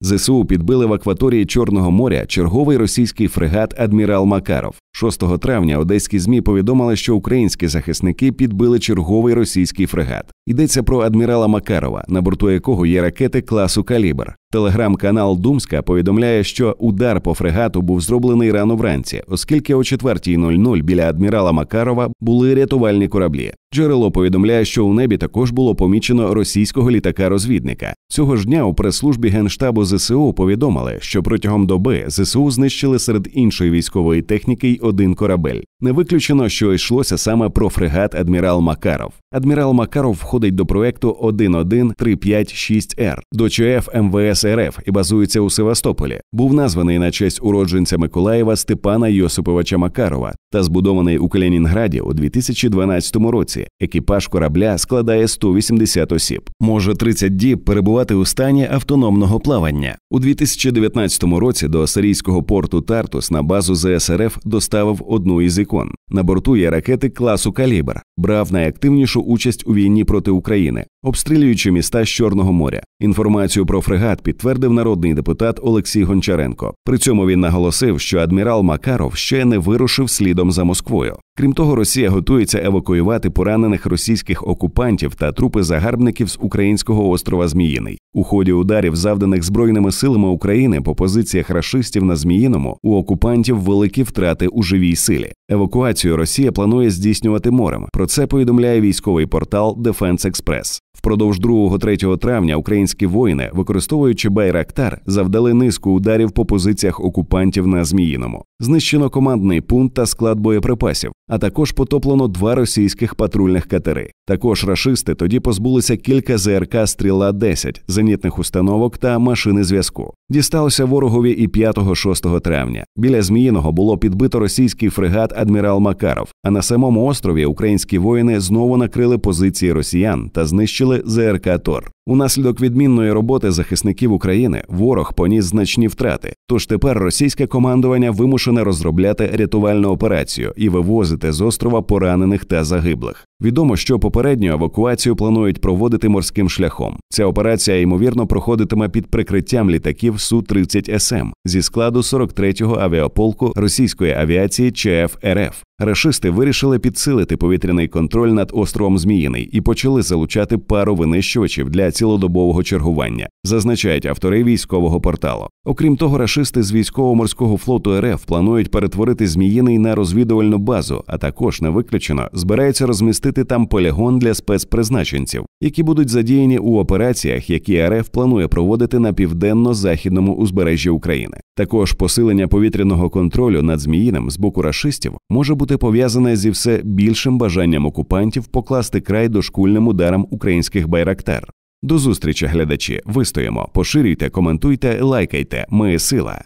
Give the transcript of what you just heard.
ЗСУ підбили в акваторії Чорного моря черговий російський фрегат Адмірал Макаров. 6 травня одеські змі повідомили, що українські захисники підбили черговий російський фрегат. Йдеться про адмірала Макарова, на борту якого є ракети класу Калібр. Телеграм-канал Думська повідомляє, що удар по фрегату був зроблений рано вранці, оскільки о 4.00 біля адмірала Макарова були рятувальні кораблі. Джерело повідомляє, що у небі також було помічено російського літака-розвідника. Цього ж дня у прес-службі генштабу. ЗСУ повідомили, що протягом доби ЗСУ знищили серед іншої військової техніки й один корабель. Не виключено, що йшлося саме про фрегат адмірал Макаров. Адмірал Макаров входить до проекту 11356 р до ЧФ МВС РФ і базується у Севастополі. Був названий на честь уродженця Миколаєва Степана Йосиповича Макарова та збудований у Калінінграді у 2012 році. Екіпаж корабля складає 180 осіб. Може 30 діб перебувати у стані автономного плавання у 2019 році. До сирійського порту Тартус на базу ЗСРФ доставив одну із Пентакон. На борту є ракети класу Калібр, брав найактивнішу участь у війні проти України, обстрілюючи міста з Чорного моря. Інформацію про фрегат підтвердив народний депутат Олексій Гончаренко. При цьому він наголосив, що адмірал Макаров ще не вирушив слідом за Москвою. Крім того, Росія готується евакуювати поранених російських окупантів та трупи загарбників з українського острова Зміїний. У ході ударів, завданих збройними силами України по позиціях рашистів на Зміїному, у окупантів великі втрати у живій силі. Евакуацію Росія планує здійснювати морем. Про це повідомляє військовий портал Defense Express. Впродовж 2-3 травня українські воїни, використовуючи байрактар, завдали низку ударів по позиціях окупантів на Зміїному. Знищено командний пункт та склад боєприпасів, а також потоплено два російських патрульних катери. Також рашисти тоді позбулися кілька ЗРК стріла 10 зенітних установок та машини зв'язку. Дісталося ворогові і 5-6 травня. Біля Зміїного було підбито російський фрегат адмірал Макаров. А на самому острові українські воїни знову накрили позиції росіян та знищили створили ЗРК Тор. Унаслідок відмінної роботи захисників України ворог поніс значні втрати. Тож тепер російське командування вимушене розробляти рятувальну операцію і вивозити з острова поранених та загиблих. Відомо, що попередню евакуацію планують проводити морським шляхом. Ця операція ймовірно проходитиме під прикриттям літаків су 30 СМ зі складу 43-го авіаполку російської авіації ЧФ РФ. Рашисти вирішили підсилити повітряний контроль над островом Зміїний і почали залучати пару винищувачів для цілодобового чергування, зазначають автори військового порталу. Окрім того, рашисти з військово-морського флоту РФ планують перетворити Зміїний на розвідувальну базу, а також не виключено збираються розмістити там полігон для спецпризначенців, які будуть задіяні у операціях, які РФ планує проводити на південно-західному узбережжі України. Також посилення повітряного контролю над Зміїним з боку рашистів може бути пов'язане зі все більшим бажанням окупантів покласти край дошкульним ударам українських байрактар. До зустрічі, глядачі. Вистоїмо, поширюйте, коментуйте, лайкайте. Ми сила.